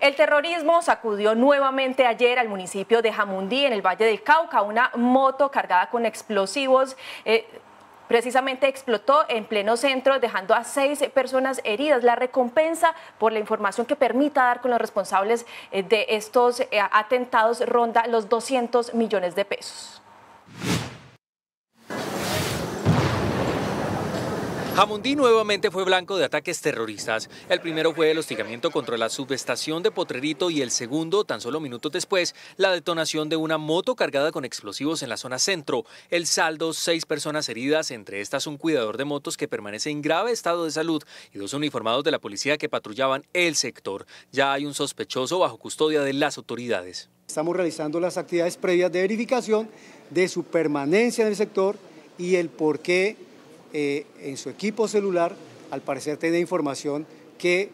El terrorismo sacudió nuevamente ayer al municipio de Jamundí, en el Valle del Cauca. Una moto cargada con explosivos. Eh, precisamente explotó en pleno centro, dejando a seis personas heridas. La recompensa por la información que permita dar con los responsables eh, de estos eh, atentados ronda los 200 millones de pesos. Jamundí nuevamente fue blanco de ataques terroristas. El primero fue el hostigamiento contra la subestación de Potrerito y el segundo, tan solo minutos después, la detonación de una moto cargada con explosivos en la zona centro. El saldo, seis personas heridas, entre estas un cuidador de motos que permanece en grave estado de salud y dos uniformados de la policía que patrullaban el sector. Ya hay un sospechoso bajo custodia de las autoridades. Estamos realizando las actividades previas de verificación de su permanencia en el sector y el por qué eh, en su equipo celular, al parecer tenía información que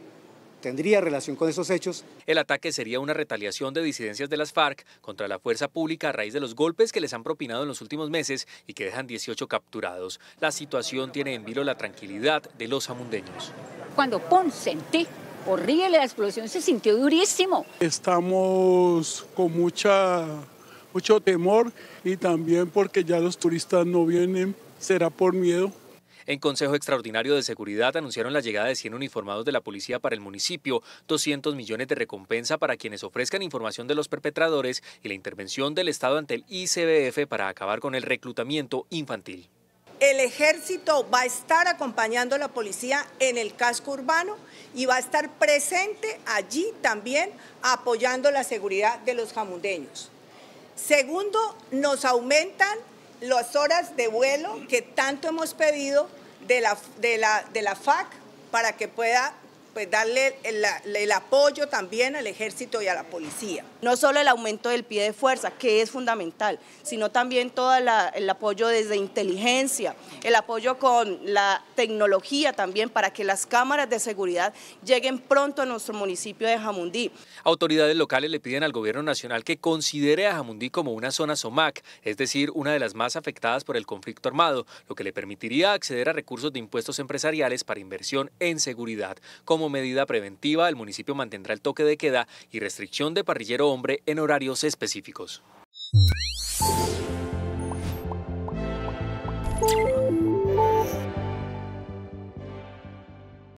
tendría relación con esos hechos. El ataque sería una retaliación de disidencias de las FARC contra la fuerza pública a raíz de los golpes que les han propinado en los últimos meses y que dejan 18 capturados. La situación tiene en vilo la tranquilidad de los amundeños. Cuando pon, sentí horrible la explosión, se sintió durísimo. Estamos con mucha, mucho temor y también porque ya los turistas no vienen, será por miedo. En Consejo Extraordinario de Seguridad anunciaron la llegada de 100 uniformados de la policía para el municipio, 200 millones de recompensa para quienes ofrezcan información de los perpetradores y la intervención del Estado ante el ICBF para acabar con el reclutamiento infantil. El ejército va a estar acompañando a la policía en el casco urbano y va a estar presente allí también apoyando la seguridad de los jamundeños. Segundo, nos aumentan las horas de vuelo que tanto hemos pedido de la, de la, FAC para que pueda pues darle el, apoyo también al ejército y a la policía. No solo el aumento del pie de fuerza, que es fundamental, sino también todo el apoyo desde inteligencia, el apoyo con la tecnología también para que las cámaras de seguridad lleguen pronto a nuestro municipio de Jamundí. Autoridades locales le piden al gobierno nacional que considere a Jamundí como una zona SOMAC, es decir, una de las más afectadas por el conflicto armado, lo que le permitiría acceder a recursos de impuestos empresariales para inversión en seguridad, como medida preventiva, el municipio mantendrá el toque de queda y restricción de parrillero hombre en horarios específicos.